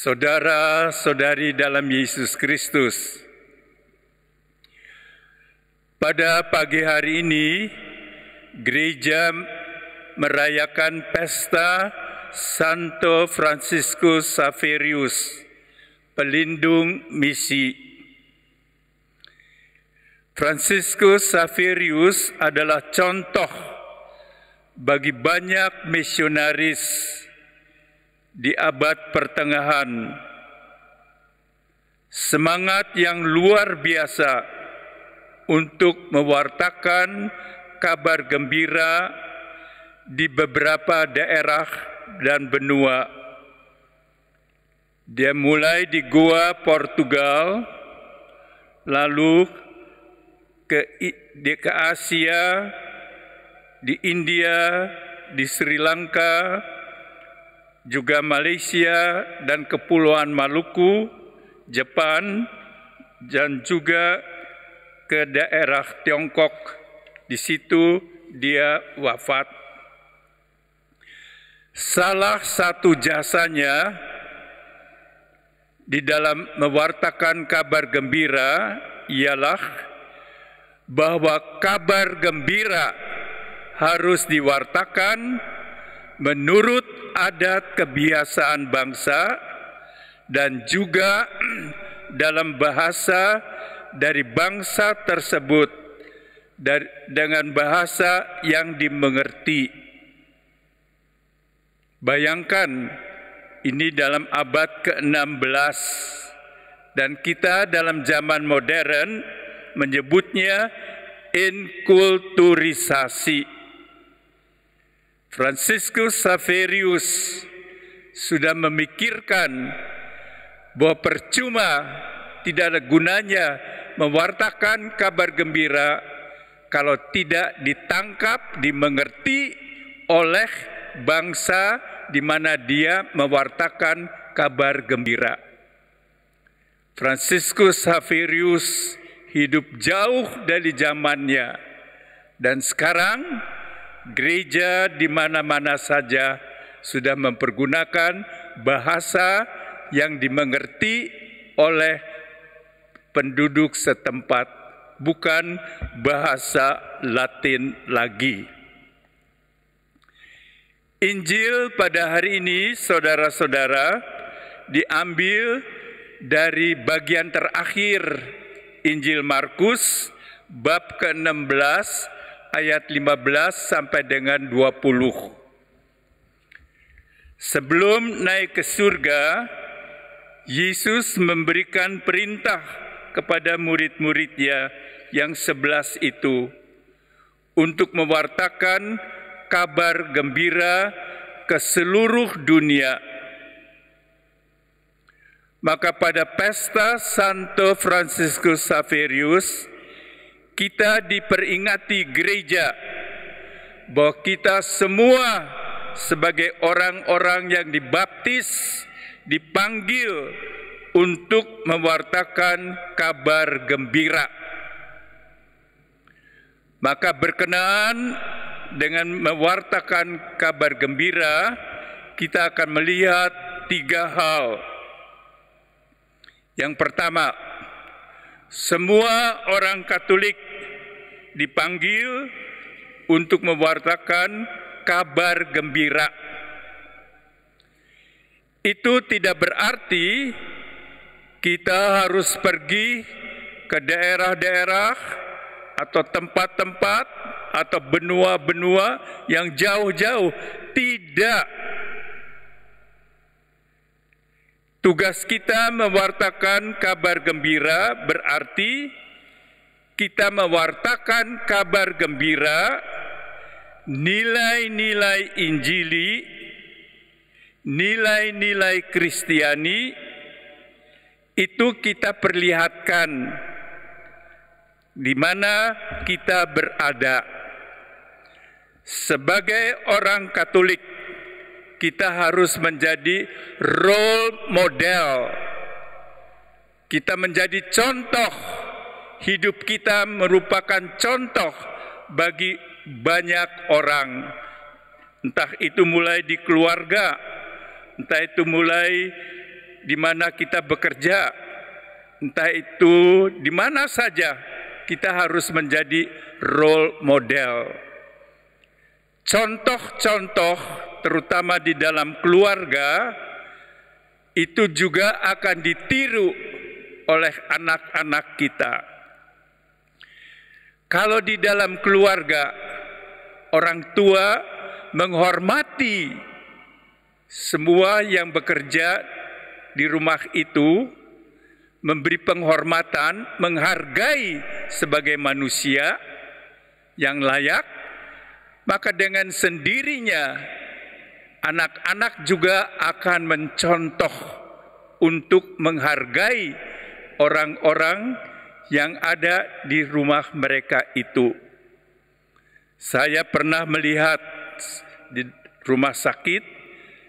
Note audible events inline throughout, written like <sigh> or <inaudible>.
saudara-saudari dalam Yesus Kristus. Pada pagi hari ini, gereja merayakan pesta Santo Franciscus Saverius, pelindung misi. Franciscus Saverius adalah contoh bagi banyak misionaris di abad pertengahan. Semangat yang luar biasa untuk mewartakan kabar gembira di beberapa daerah dan benua. Dia mulai di Goa, Portugal, lalu ke, di, ke Asia, di India, di Sri Lanka, juga Malaysia dan Kepulauan Maluku, Jepang, dan juga ke daerah Tiongkok. Di situ dia wafat. Salah satu jasanya di dalam mewartakan kabar gembira ialah bahwa kabar gembira harus diwartakan menurut adat kebiasaan bangsa dan juga <clears throat> dalam bahasa dari bangsa tersebut dari, dengan bahasa yang dimengerti. Bayangkan ini dalam abad ke-16 dan kita dalam zaman modern menyebutnya inkulturisasi Franciscus Saverius sudah memikirkan bahwa percuma tidak ada gunanya mewartakan kabar gembira kalau tidak ditangkap, dimengerti oleh bangsa di mana dia mewartakan kabar gembira. Franciscus Saverius hidup jauh dari zamannya dan sekarang gereja di mana-mana saja sudah mempergunakan bahasa yang dimengerti oleh penduduk setempat, bukan bahasa Latin lagi. Injil pada hari ini, saudara-saudara, diambil dari bagian terakhir Injil Markus bab ke-16 ayat 15 sampai dengan 20. Sebelum naik ke surga, Yesus memberikan perintah kepada murid-muridnya yang sebelas itu untuk mewartakan kabar gembira ke seluruh dunia. Maka pada pesta Santo Francisco Saverius, kita diperingati gereja bahwa kita semua sebagai orang-orang yang dibaptis dipanggil untuk mewartakan kabar gembira. Maka berkenaan dengan mewartakan kabar gembira, kita akan melihat tiga hal. Yang pertama, semua orang Katolik dipanggil untuk mewartakan kabar gembira. Itu tidak berarti kita harus pergi ke daerah-daerah atau tempat-tempat atau benua-benua yang jauh-jauh. Tidak. Tugas kita mewartakan kabar gembira berarti kita mewartakan kabar gembira, nilai-nilai Injili, nilai-nilai Kristiani, itu kita perlihatkan di mana kita berada. Sebagai orang Katolik, kita harus menjadi role model. Kita menjadi contoh hidup kita merupakan contoh bagi banyak orang. Entah itu mulai di keluarga, entah itu mulai di mana kita bekerja, entah itu di mana saja kita harus menjadi role model. Contoh-contoh terutama di dalam keluarga itu juga akan ditiru oleh anak-anak kita. Kalau di dalam keluarga orang tua menghormati semua yang bekerja di rumah itu, memberi penghormatan, menghargai sebagai manusia yang layak, maka dengan sendirinya anak-anak juga akan mencontoh untuk menghargai orang-orang yang ada di rumah mereka itu. Saya pernah melihat di rumah sakit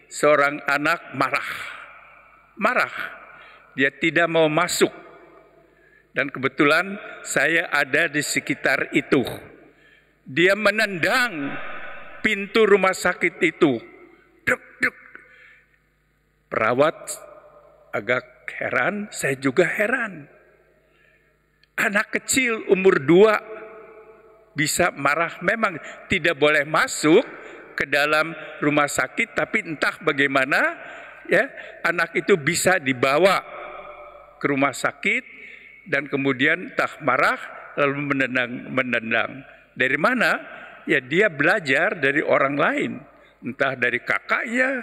seorang anak marah. Marah. Dia tidak mau masuk. Dan kebetulan saya ada di sekitar itu. Dia menendang pintu rumah sakit itu. Duk, duk. Perawat agak heran, saya juga heran Anak kecil umur dua bisa marah. Memang tidak boleh masuk ke dalam rumah sakit, tapi entah bagaimana ya anak itu bisa dibawa ke rumah sakit dan kemudian entah marah lalu menendang menendang. Dari mana? Ya dia belajar dari orang lain, entah dari kakaknya,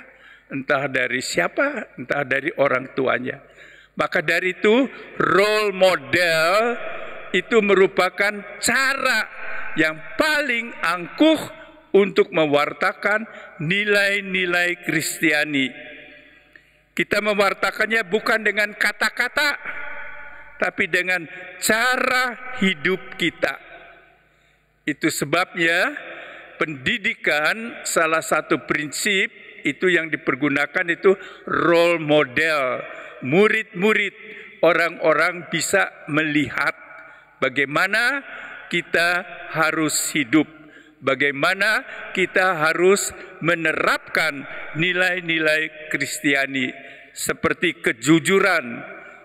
entah dari siapa, entah dari orang tuanya. Maka dari itu role model itu merupakan cara yang paling angkuh untuk mewartakan nilai-nilai Kristiani. Kita mewartakannya bukan dengan kata-kata, tapi dengan cara hidup kita. Itu sebabnya pendidikan salah satu prinsip itu yang dipergunakan itu role model murid-murid orang-orang bisa melihat bagaimana kita harus hidup, bagaimana kita harus menerapkan nilai-nilai Kristiani seperti kejujuran,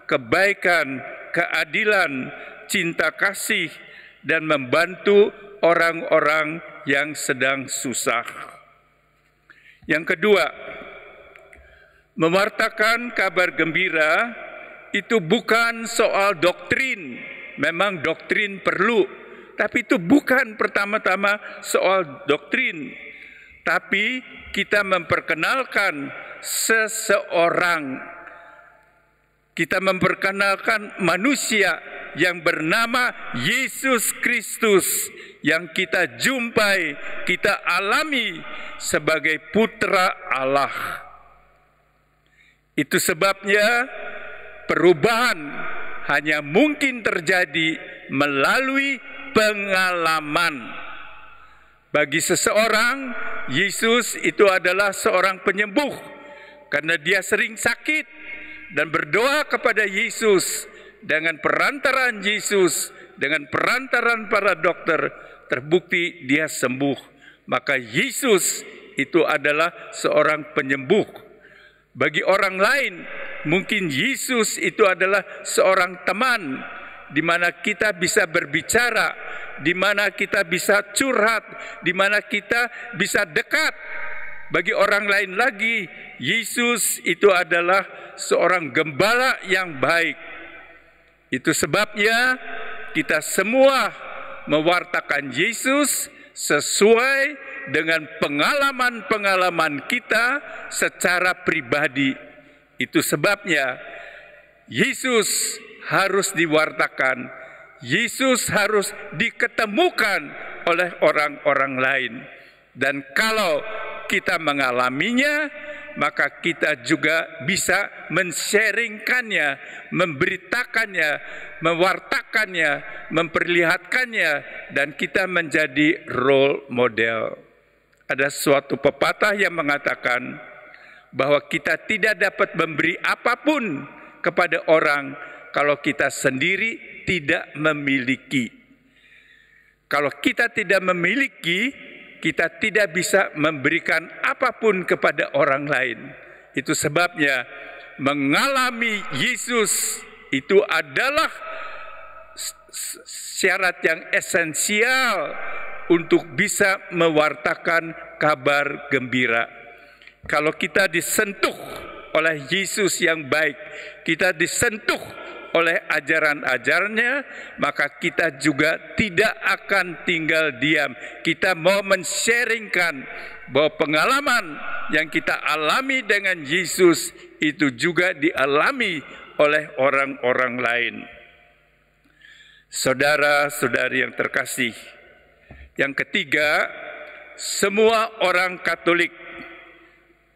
kebaikan, keadilan, cinta kasih, dan membantu orang-orang yang sedang susah. Yang kedua, Mewartakan kabar gembira itu bukan soal doktrin, memang doktrin perlu, tapi itu bukan pertama-tama soal doktrin, tapi kita memperkenalkan seseorang, kita memperkenalkan manusia yang bernama Yesus Kristus yang kita jumpai, kita alami sebagai putra Allah. Itu sebabnya perubahan hanya mungkin terjadi melalui pengalaman. Bagi seseorang, Yesus itu adalah seorang penyembuh karena dia sering sakit dan berdoa kepada Yesus dengan perantaran Yesus, dengan perantaran para dokter, terbukti dia sembuh. Maka Yesus itu adalah seorang penyembuh. Bagi orang lain, mungkin Yesus itu adalah seorang teman di mana kita bisa berbicara, di mana kita bisa curhat, di mana kita bisa dekat. Bagi orang lain lagi, Yesus itu adalah seorang gembala yang baik. Itu sebabnya kita semua mewartakan Yesus sesuai dengan pengalaman-pengalaman kita secara pribadi. Itu sebabnya Yesus harus diwartakan, Yesus harus diketemukan oleh orang-orang lain. Dan kalau kita mengalaminya, maka kita juga bisa mensharingkannya, memberitakannya, mewartakannya, memperlihatkannya, dan kita menjadi role model ada suatu pepatah yang mengatakan bahwa kita tidak dapat memberi apapun kepada orang kalau kita sendiri tidak memiliki. Kalau kita tidak memiliki, kita tidak bisa memberikan apapun kepada orang lain. Itu sebabnya mengalami Yesus itu adalah syarat yang esensial untuk bisa mewartakan kabar gembira. Kalau kita disentuh oleh Yesus yang baik, kita disentuh oleh ajaran-ajarannya, maka kita juga tidak akan tinggal diam. Kita mau mensharingkan bahwa pengalaman yang kita alami dengan Yesus itu juga dialami oleh orang-orang lain. Saudara-saudari yang terkasih, yang ketiga, semua orang Katolik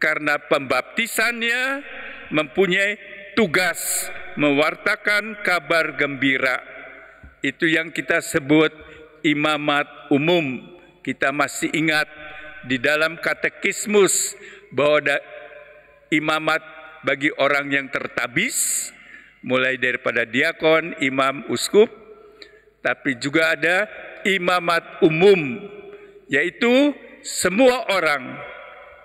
karena pembaptisannya mempunyai tugas mewartakan kabar gembira. Itu yang kita sebut imamat umum. Kita masih ingat di dalam katekismus bahwa ada imamat bagi orang yang tertabis, mulai daripada diakon, imam, uskup, tapi juga ada imamat umum, yaitu semua orang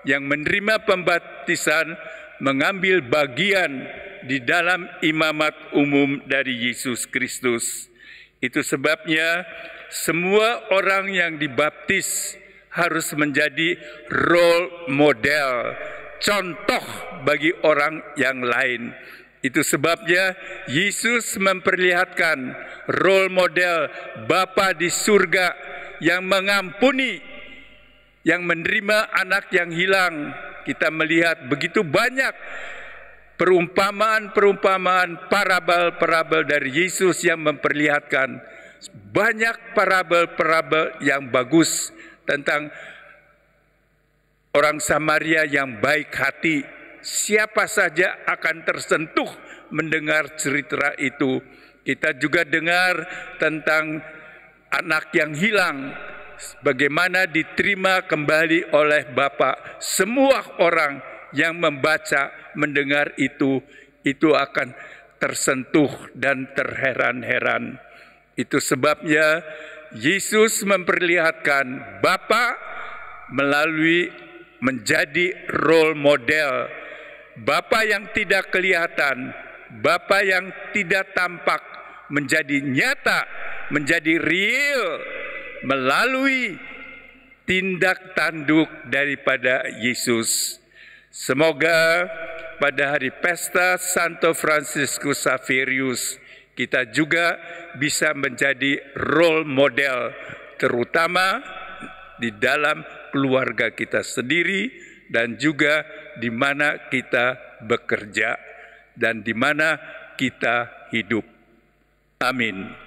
yang menerima pembaptisan mengambil bagian di dalam imamat umum dari Yesus Kristus. Itu sebabnya semua orang yang dibaptis harus menjadi role model, contoh bagi orang yang lain itu sebabnya Yesus memperlihatkan role model Bapa di surga yang mengampuni, yang menerima anak yang hilang. Kita melihat begitu banyak perumpamaan-perumpamaan parabel-parabel dari Yesus yang memperlihatkan banyak parabel-parabel yang bagus tentang orang Samaria yang baik hati siapa saja akan tersentuh mendengar cerita itu. Kita juga dengar tentang anak yang hilang, bagaimana diterima kembali oleh Bapak. Semua orang yang membaca, mendengar itu, itu akan tersentuh dan terheran-heran. Itu sebabnya Yesus memperlihatkan Bapak melalui menjadi role model Bapa yang tidak kelihatan, Bapa yang tidak tampak menjadi nyata, menjadi real melalui tindak tanduk daripada Yesus. Semoga pada hari pesta Santo Fransiskus Saverius kita juga bisa menjadi role model terutama di dalam keluarga kita sendiri, dan juga di mana kita bekerja dan di mana kita hidup. Amin.